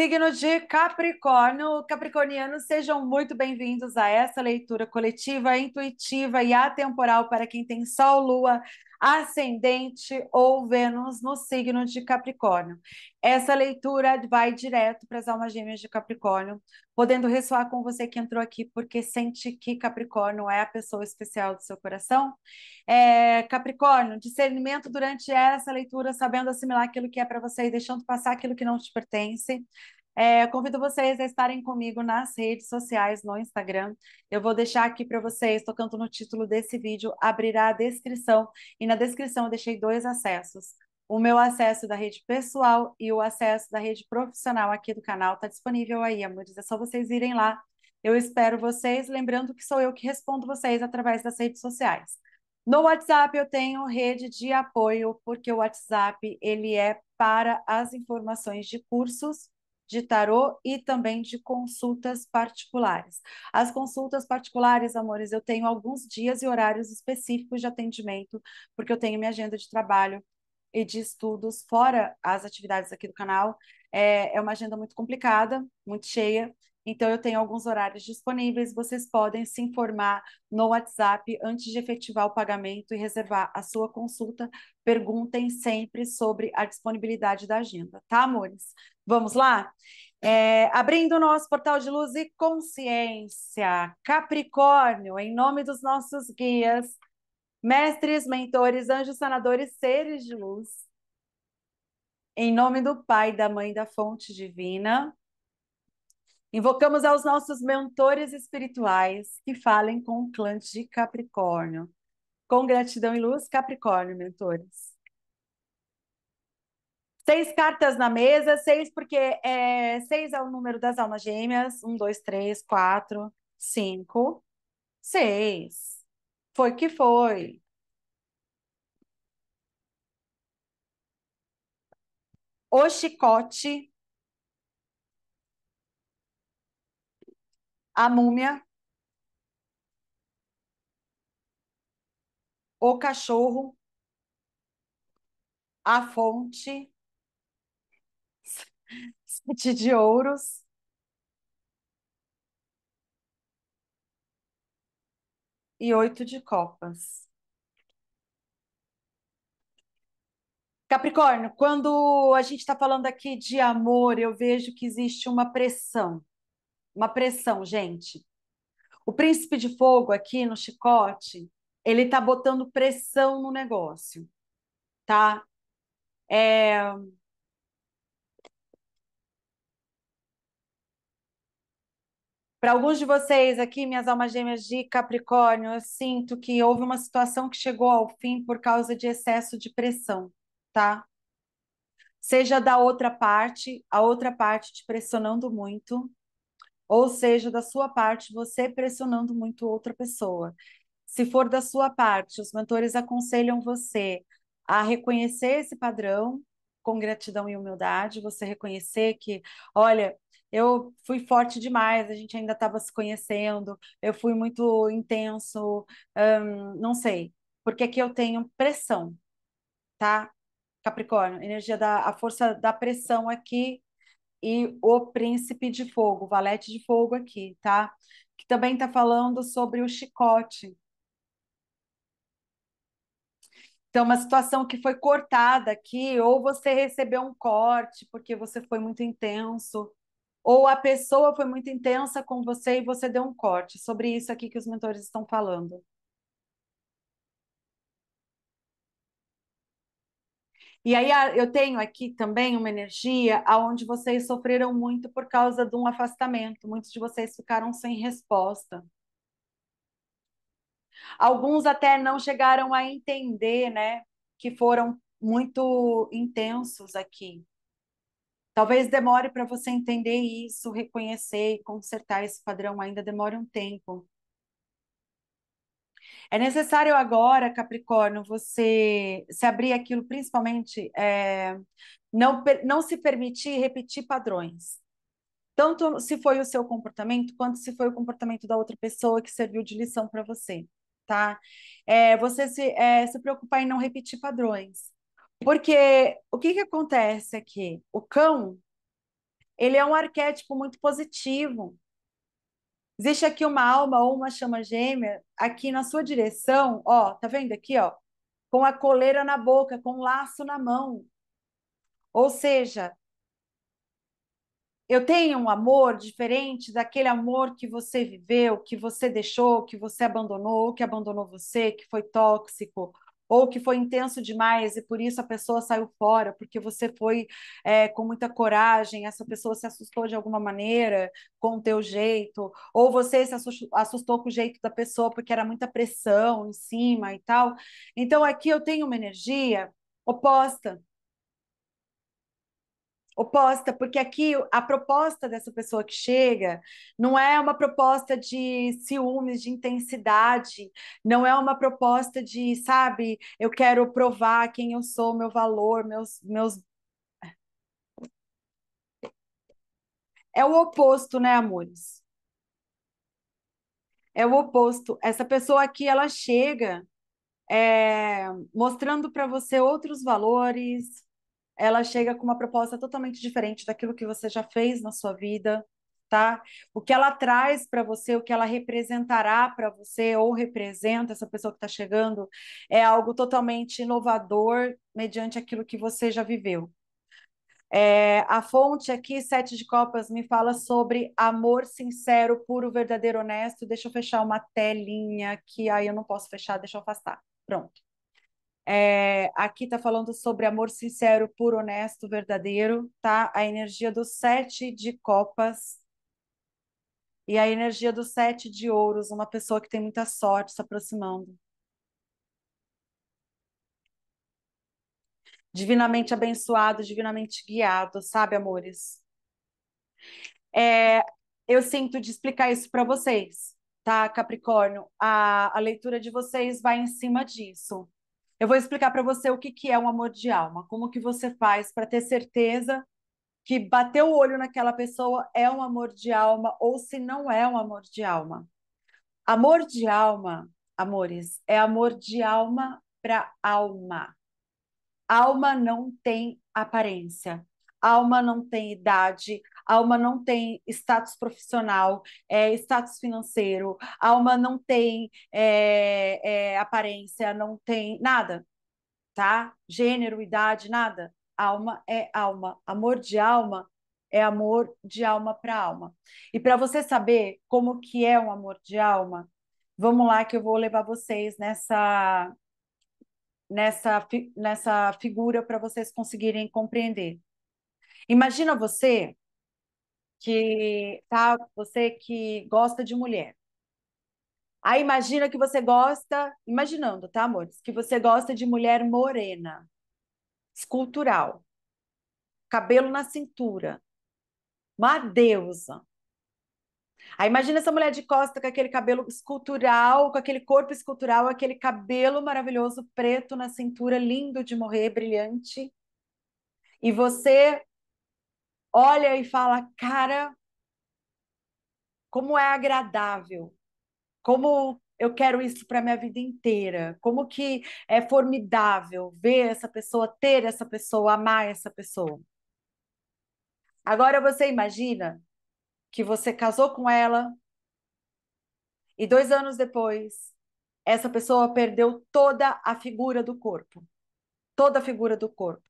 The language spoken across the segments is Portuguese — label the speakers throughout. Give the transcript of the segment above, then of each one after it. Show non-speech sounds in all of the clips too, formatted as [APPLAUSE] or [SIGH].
Speaker 1: Signo de Capricórnio, Capricornianos, sejam muito bem-vindos a essa leitura coletiva, intuitiva e atemporal para quem tem Sol, Lua, ascendente ou Vênus no signo de Capricórnio. Essa leitura vai direto para as almas gêmeas de Capricórnio, podendo ressoar com você que entrou aqui porque sente que Capricórnio é a pessoa especial do seu coração. É, Capricórnio, discernimento durante essa leitura, sabendo assimilar aquilo que é para você e deixando passar aquilo que não te pertence. É, convido vocês a estarem comigo nas redes sociais, no Instagram. Eu vou deixar aqui para vocês, tocando no título desse vídeo, abrirá a descrição. E na descrição eu deixei dois acessos. O meu acesso da rede pessoal e o acesso da rede profissional aqui do canal está disponível aí, amores. É só vocês irem lá. Eu espero vocês, lembrando que sou eu que respondo vocês através das redes sociais. No WhatsApp eu tenho rede de apoio, porque o WhatsApp ele é para as informações de cursos de tarô e também de consultas particulares. As consultas particulares, amores, eu tenho alguns dias e horários específicos de atendimento, porque eu tenho minha agenda de trabalho e de estudos, fora as atividades aqui do canal. É, é uma agenda muito complicada, muito cheia, então, eu tenho alguns horários disponíveis. Vocês podem se informar no WhatsApp antes de efetivar o pagamento e reservar a sua consulta. Perguntem sempre sobre a disponibilidade da agenda, tá, amores? Vamos lá? É, abrindo o nosso portal de luz e consciência, Capricórnio, em nome dos nossos guias, mestres, mentores, anjos sanadores, seres de luz, em nome do Pai, da Mãe, da Fonte Divina, invocamos aos nossos mentores espirituais que falem com o clã de Capricórnio. Com gratidão e luz, Capricórnio, mentores. Seis cartas na mesa, seis porque é, seis é o número das almas gêmeas. Um, dois, três, quatro, cinco, seis. Foi que foi. O chicote. A múmia. O cachorro. A fonte sete [LAUGHS] de ouros. E oito de copas. Capricórnio, quando a gente está falando aqui de amor, eu vejo que existe uma pressão. Uma pressão, gente. O príncipe de fogo aqui no chicote, ele está botando pressão no negócio, tá? É, Para alguns de vocês aqui, minhas almas gêmeas de Capricórnio, eu sinto que houve uma situação que chegou ao fim por causa de excesso de pressão, tá? Seja da outra parte, a outra parte te pressionando muito, ou seja, da sua parte, você pressionando muito outra pessoa. Se for da sua parte, os mentores aconselham você a reconhecer esse padrão com gratidão e humildade, você reconhecer que, olha, eu fui forte demais, a gente ainda estava se conhecendo, eu fui muito intenso, hum, não sei, porque aqui eu tenho pressão, tá? Capricórnio, energia da a força da pressão aqui e o príncipe de fogo, valete de fogo aqui, tá? Que também está falando sobre o chicote. Então, uma situação que foi cortada aqui, ou você recebeu um corte porque você foi muito intenso, ou a pessoa foi muito intensa com você e você deu um corte. Sobre isso aqui que os mentores estão falando. E aí eu tenho aqui também uma energia aonde vocês sofreram muito por causa de um afastamento. Muitos de vocês ficaram sem resposta. Alguns até não chegaram a entender, né, que foram muito intensos aqui. Talvez demore para você entender isso, reconhecer e consertar esse padrão, ainda demore um tempo. É necessário agora, Capricórnio, você se abrir aquilo, principalmente, é, não, não se permitir repetir padrões. Tanto se foi o seu comportamento, quanto se foi o comportamento da outra pessoa que serviu de lição para você, tá? É, você se, é, se preocupar em não repetir padrões. Porque o que, que acontece aqui? O cão, ele é um arquétipo muito positivo. Existe aqui uma alma ou uma chama gêmea aqui na sua direção, ó, tá vendo aqui, ó? Com a coleira na boca, com o um laço na mão. Ou seja, eu tenho um amor diferente daquele amor que você viveu, que você deixou, que você abandonou, que abandonou você, que foi tóxico, ou que foi intenso demais e por isso a pessoa saiu fora, porque você foi é, com muita coragem, essa pessoa se assustou de alguma maneira com o teu jeito, ou você se assustou com o jeito da pessoa porque era muita pressão em cima e tal. Então aqui eu tenho uma energia oposta, oposta, porque aqui a proposta dessa pessoa que chega não é uma proposta de ciúmes, de intensidade, não é uma proposta de, sabe, eu quero provar quem eu sou, meu valor, meus, meus... É o oposto, né, amores? É o oposto. Essa pessoa aqui, ela chega é, mostrando para você outros valores, ela chega com uma proposta totalmente diferente daquilo que você já fez na sua vida, tá? O que ela traz para você, o que ela representará para você ou representa essa pessoa que está chegando, é algo totalmente inovador mediante aquilo que você já viveu. É, a fonte aqui, Sete de Copas, me fala sobre amor sincero, puro, verdadeiro, honesto. Deixa eu fechar uma telinha que aí eu não posso fechar, deixa eu afastar. Pronto. É, aqui está falando sobre amor sincero, puro, honesto, verdadeiro, tá? A energia do sete de copas e a energia do sete de ouros, uma pessoa que tem muita sorte se aproximando. divinamente abençoado, divinamente guiado, sabe, amores? É, eu sinto de explicar isso para vocês, tá, Capricórnio? A, a leitura de vocês vai em cima disso. Eu vou explicar para você o que, que é um amor de alma, como que você faz para ter certeza que bater o olho naquela pessoa é um amor de alma ou se não é um amor de alma. Amor de alma, amores, é amor de alma para alma. Alma não tem aparência, alma não tem idade, alma não tem status profissional, é, status financeiro, alma não tem é, é, aparência, não tem nada, tá? Gênero, idade, nada. Alma é alma. Amor de alma é amor de alma para alma. E para você saber como que é um amor de alma, vamos lá que eu vou levar vocês nessa nessa nessa figura para vocês conseguirem compreender. Imagina você que tá, você que gosta de mulher. Aí imagina que você gosta, imaginando, tá, amores, que você gosta de mulher morena, escultural, cabelo na cintura, uma deusa. Aí imagina essa mulher de costa com aquele cabelo escultural, com aquele corpo escultural, aquele cabelo maravilhoso preto na cintura, lindo de morrer, brilhante. E você olha e fala, cara, como é agradável, como eu quero isso para minha vida inteira, como que é formidável ver essa pessoa, ter essa pessoa, amar essa pessoa. Agora você imagina que você casou com ela e dois anos depois essa pessoa perdeu toda a figura do corpo, toda a figura do corpo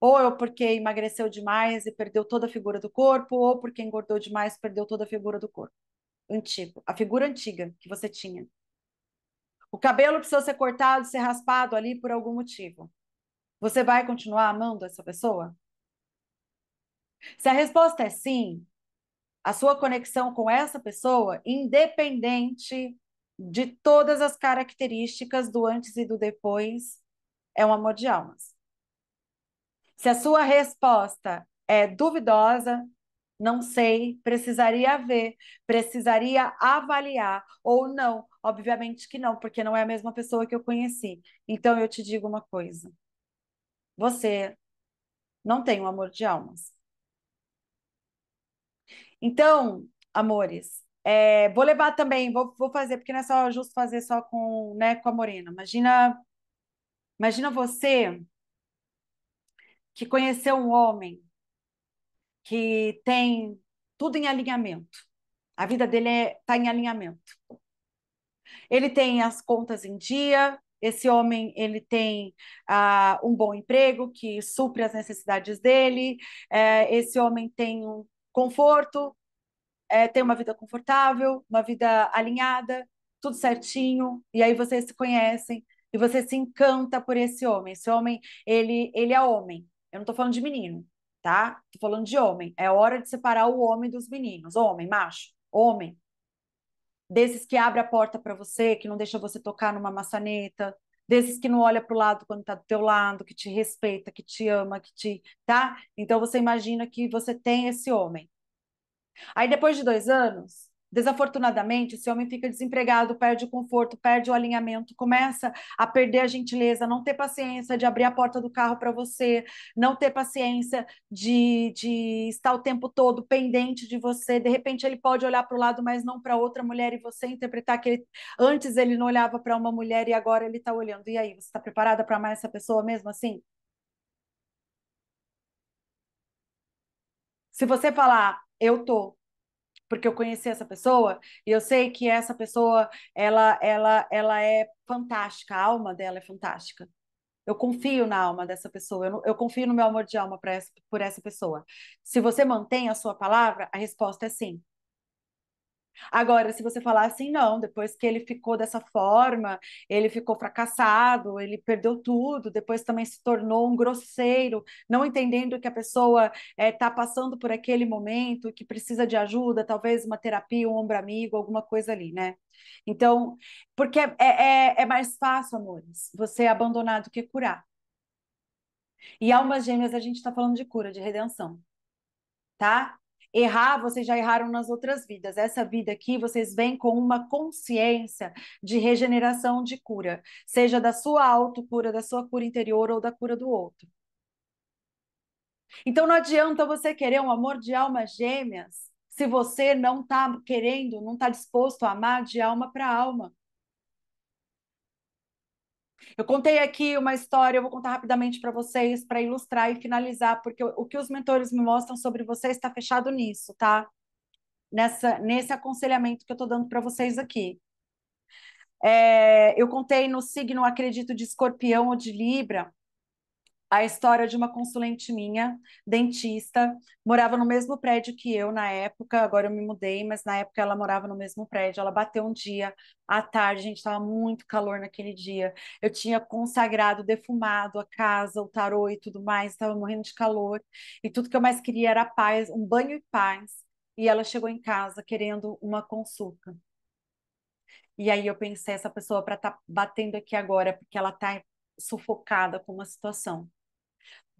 Speaker 1: ou é porque emagreceu demais e perdeu toda a figura do corpo, ou porque engordou demais e perdeu toda a figura do corpo. Antigo, a figura antiga que você tinha. O cabelo precisou ser cortado, ser raspado ali por algum motivo. Você vai continuar amando essa pessoa? Se a resposta é sim, a sua conexão com essa pessoa, independente de todas as características do antes e do depois, é um amor de almas. Se a sua resposta é duvidosa, não sei, precisaria ver, precisaria avaliar, ou não, obviamente que não, porque não é a mesma pessoa que eu conheci. Então eu te digo uma coisa: você não tem um amor de almas. Então, amores, é, vou levar também, vou, vou fazer, porque não é só justo fazer só com, né, com a Morena. Imagina, imagina você que conheceu um homem que tem tudo em alinhamento. A vida dele está é, tá em alinhamento. Ele tem as contas em dia. Esse homem ele tem ah, um bom emprego que supre as necessidades dele. É, esse homem tem um conforto, é, tem uma vida confortável, uma vida alinhada, tudo certinho. E aí vocês se conhecem e você se encanta por esse homem. Esse homem ele ele é homem. Eu não tô falando de menino, tá? Tô falando de homem. É hora de separar o homem dos meninos. Homem, macho, homem. Desses que abre a porta para você, que não deixa você tocar numa maçaneta, desses que não olha pro lado quando tá do teu lado, que te respeita, que te ama, que te, tá? Então você imagina que você tem esse homem. Aí depois de dois anos, Desafortunadamente, esse homem fica desempregado, perde o conforto, perde o alinhamento, começa a perder a gentileza, não ter paciência de abrir a porta do carro para você, não ter paciência de, de estar o tempo todo pendente de você. De repente, ele pode olhar para o lado, mas não para outra mulher, e você interpretar que ele, antes ele não olhava para uma mulher e agora ele está olhando. E aí, você está preparada para amar essa pessoa mesmo assim? Se você falar, eu tô, porque eu conheci essa pessoa e eu sei que essa pessoa ela ela ela é fantástica, a alma dela é fantástica. Eu confio na alma dessa pessoa, eu, eu confio no meu amor de alma essa, por essa pessoa. Se você mantém a sua palavra, a resposta é sim. Agora, se você falar assim, não, depois que ele ficou dessa forma, ele ficou fracassado, ele perdeu tudo, depois também se tornou um grosseiro, não entendendo que a pessoa está eh, é, passando por aquele momento, que precisa de ajuda, talvez uma terapia, um ombro amigo, alguma coisa ali, né? Então, porque é, é, é, é mais fácil, amores, você abandonar do que curar. E almas gêmeas, a gente está falando de cura, de redenção, tá? Errar, vocês já erraram nas outras vidas. Essa vida aqui, vocês vêm com uma consciência de regeneração, de cura, seja da sua autocura, da sua cura interior ou da cura do outro. Então não adianta você querer um amor de almas gêmeas se você não está querendo, não está disposto a amar de alma para alma. Eu contei aqui uma história, eu vou contar rapidamente para vocês, para ilustrar e finalizar, porque o, que os mentores me mostram sobre você está fechado nisso, tá? Nessa, nesse aconselhamento que eu estou dando para vocês aqui. É, eu contei no signo, acredito, de escorpião ou de libra, a história de uma consulente minha, dentista, morava no mesmo prédio que eu na época, agora eu me mudei, mas na época ela morava no mesmo prédio. Ela bateu um dia à tarde, gente, estava muito calor naquele dia. Eu tinha consagrado, defumado a casa, o tarô e tudo mais, estava morrendo de calor. E tudo que eu mais queria era paz, um banho e paz. E ela chegou em casa querendo uma consulta. E aí eu pensei, essa pessoa para estar tá batendo aqui agora, porque ela está sufocada com uma situação.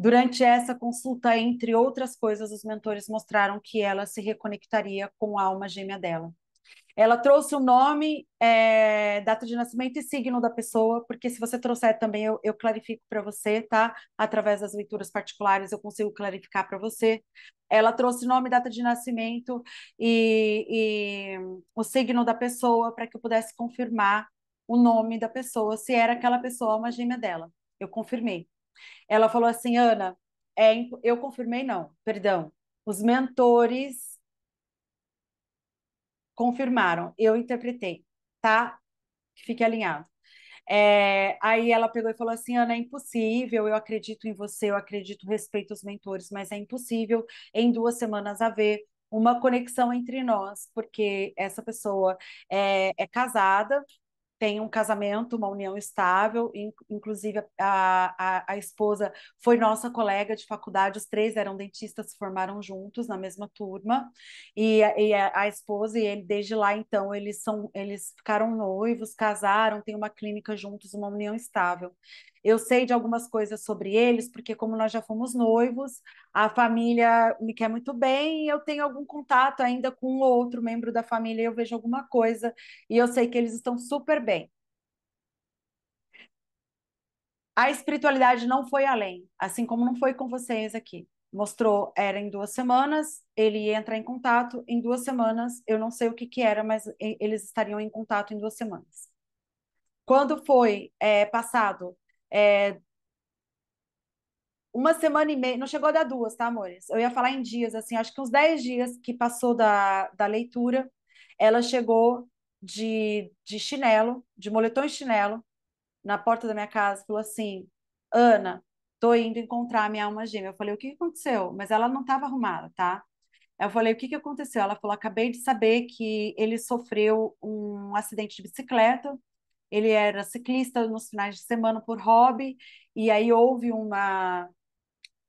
Speaker 1: Durante essa consulta, entre outras coisas, os mentores mostraram que ela se reconectaria com a alma gêmea dela. Ela trouxe o nome, é, data de nascimento e signo da pessoa, porque se você trouxer também, eu, eu clarifico para você, tá? Através das leituras particulares, eu consigo clarificar para você. Ela trouxe nome, data de nascimento e, e o signo da pessoa para que eu pudesse confirmar o nome da pessoa, se era aquela pessoa, uma gêmea dela. Eu confirmei. Ela falou assim, Ana, é, eu confirmei não, perdão. Os mentores confirmaram, eu interpretei, tá? Que fique alinhado. É, aí ela pegou e falou assim: Ana, é impossível, eu acredito em você, eu acredito, respeito os mentores, mas é impossível em duas semanas haver uma conexão entre nós, porque essa pessoa é, é casada, tem um casamento, uma união estável, inclusive a, a, a, esposa foi nossa colega de faculdade, os três eram dentistas, se formaram juntos na mesma turma, e, e a, a, esposa e ele, desde lá então, eles, são, eles ficaram noivos, casaram, têm uma clínica juntos, uma união estável. Eu sei de algumas coisas sobre eles, porque como nós já fomos noivos, a família me quer muito bem e eu tenho algum contato ainda com outro membro da família, eu vejo alguma coisa e eu sei que eles estão super bem. A espiritualidade não foi além, assim como não foi com vocês aqui. Mostrou, era em duas semanas, ele ia entrar em contato em duas semanas, eu não sei o que que era, mas eles estariam em contato em duas semanas. Quando foi é, passado é, uma semana e meia, não chegou a dar duas, tá, amores? Eu ia falar em dias, assim, acho que uns 10 dias que passou da, da leitura, ela chegou de, de chinelo, de moletom e chinelo, na porta da minha casa, falou assim: Ana, tô indo encontrar a minha alma gêmea. Eu falei: o que aconteceu? Mas ela não estava arrumada, tá? Eu falei: o que, que aconteceu? Ela falou: acabei de saber que ele sofreu um acidente de bicicleta ele era ciclista nos finais de semana por hobby, e aí houve uma,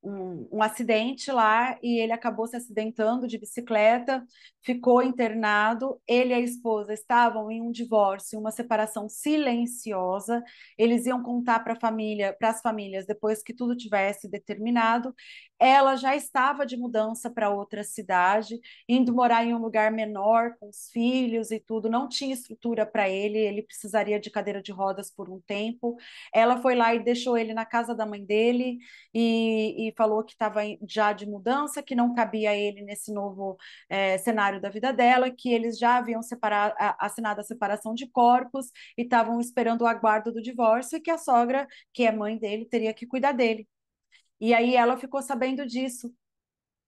Speaker 1: um, um, acidente lá e ele acabou se acidentando de bicicleta, ficou internado. Ele e a esposa estavam em um divórcio, uma separação silenciosa. Eles iam contar para a família, para as famílias, depois que tudo tivesse determinado ela já estava de mudança para outra cidade, indo morar em um lugar menor com os filhos e tudo, não tinha estrutura para ele, ele precisaria de cadeira de rodas por um tempo. Ela foi lá e deixou ele na casa da mãe dele e, e falou que estava já de mudança, que não cabia ele nesse novo é, cenário da vida dela, que eles já haviam separado, assinado a separação de corpos e estavam esperando o aguardo do divórcio e que a sogra, que é mãe dele, teria que cuidar dele. E aí ela ficou sabendo disso,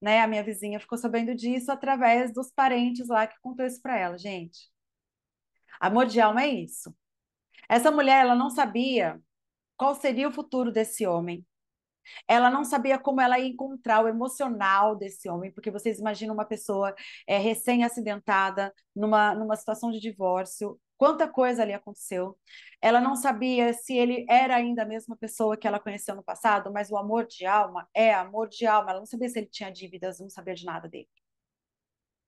Speaker 1: né? A minha vizinha ficou sabendo disso através dos parentes lá que contou isso para ela, gente. Amor de alma é isso. Essa mulher, ela não sabia qual seria o futuro desse homem. Ela não sabia como ela ia encontrar o emocional desse homem, porque vocês imaginam uma pessoa é, recém-acidentada, numa, numa situação de divórcio, quanta coisa ali aconteceu. Ela não sabia se ele era ainda a mesma pessoa que ela conheceu no passado, mas o amor de alma é amor de alma. Ela não sabia se ele tinha dívidas, não sabia de nada dele.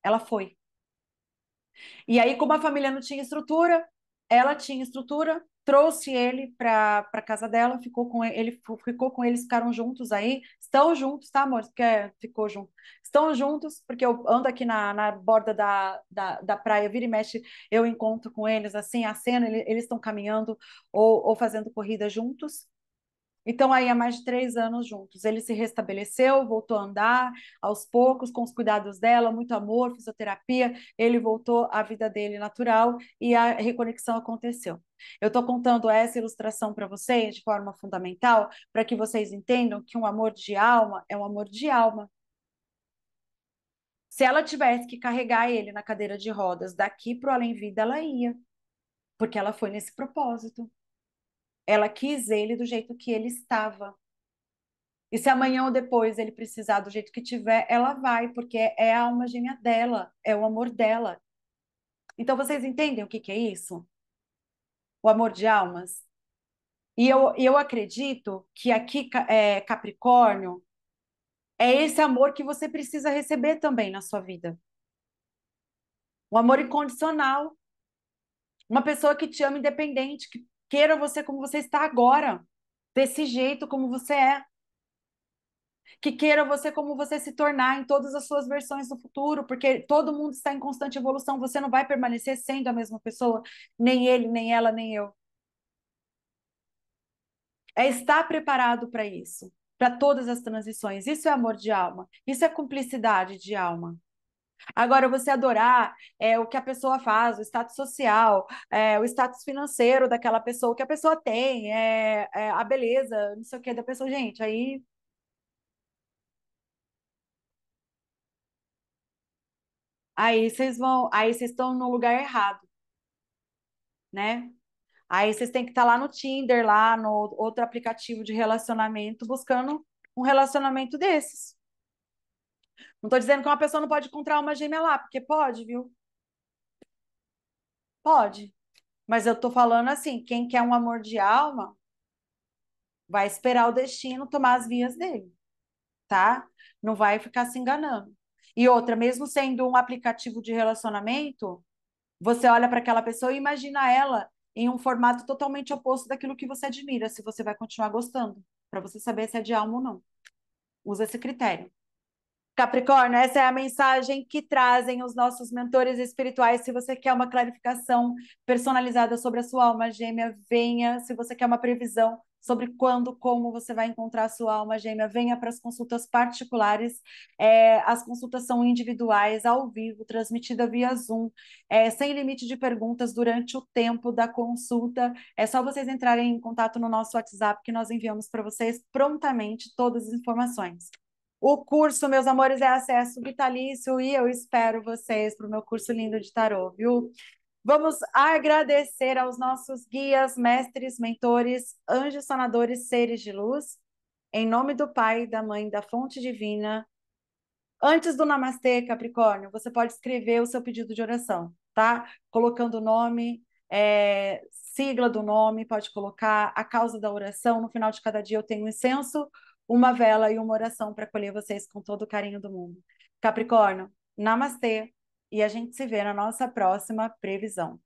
Speaker 1: Ela foi. E aí, como a família não tinha estrutura, ela tinha estrutura, trouxe ele para a casa dela, ficou com ele, ficou com eles, ficaram juntos aí, estão juntos, tá, amor? Porque ficou junto. Estão juntos, porque eu ando aqui na, na borda da, da, da praia, vira e mexe, eu encontro com eles, assim, a cena, eles estão caminhando ou, ou fazendo corrida juntos. Então, aí há mais de três anos juntos. Ele se restabeleceu, voltou a andar aos poucos, com os cuidados dela, muito amor, fisioterapia. Ele voltou à vida dele natural e a reconexão aconteceu. Eu estou contando essa ilustração para vocês de forma fundamental, para que vocês entendam que um amor de alma é um amor de alma. Se ela tivesse que carregar ele na cadeira de rodas daqui para o além-vida, ela ia, porque ela foi nesse propósito. Ela quis ele do jeito que ele estava. E se amanhã ou depois ele precisar do jeito que tiver, ela vai, porque é a alma gêmea dela, é o amor dela. Então vocês entendem o que, que é isso? o amor de almas. E eu, eu acredito que aqui, é, Capricórnio, é esse amor que você precisa receber também na sua vida. Um amor incondicional. Uma pessoa que te ama independente, que queira você como você está agora, desse jeito como você é que queira você como você se tornar em todas as suas versões do futuro, porque todo mundo está em constante evolução, você não vai permanecer sendo a mesma pessoa, nem ele, nem ela, nem eu. É estar preparado para isso, para todas as transições. Isso é amor de alma, isso é cumplicidade de alma. Agora, você adorar é, o que a pessoa faz, o status social, é, o status financeiro daquela pessoa, o que a pessoa tem, é, é a beleza, não sei o que da pessoa. Gente, aí aí vocês vão, aí vocês estão no lugar errado, né? Aí vocês têm que estar tá lá no Tinder, lá no outro aplicativo de relacionamento, buscando um relacionamento desses. Não estou dizendo que uma pessoa não pode encontrar uma gêmea lá, porque pode, viu? Pode. Mas eu estou falando assim, quem quer um amor de alma vai esperar o destino tomar as vias dele, tá? Não vai ficar se enganando. E outra, mesmo sendo um aplicativo de relacionamento, você olha para aquela pessoa e imagina ela em um formato totalmente oposto daquilo que você admira, se você vai continuar gostando, para você saber se é de alma ou não. Usa esse critério. Capricórnio, essa é a mensagem que trazem os nossos mentores espirituais. Se você quer uma clarificação personalizada sobre a sua alma gêmea, venha. Se você quer uma previsão sobre quando, como você vai encontrar a sua alma gêmea, venha para as consultas particulares. É, as consultas são individuais, ao vivo, transmitida via Zoom, é, sem limite de perguntas durante o tempo da consulta. É só vocês entrarem em contato no nosso WhatsApp que nós enviamos para vocês prontamente todas as informações. O curso, meus amores, é acesso vitalício e eu espero vocês para o meu curso lindo de tarô, viu? Vamos agradecer aos nossos guias, mestres, mentores, anjos sanadores, seres de luz, em nome do Pai, da Mãe, da Fonte Divina. Antes do Namastê, Capricórnio, você pode escrever o seu pedido de oração, tá? Colocando o nome, é, sigla do nome, pode colocar a causa da oração. No final de cada dia eu tenho um incenso, uma vela e uma oração para acolher vocês com todo o carinho do mundo. Capricórnio, Namastê, e a gente se vê na nossa próxima previsão.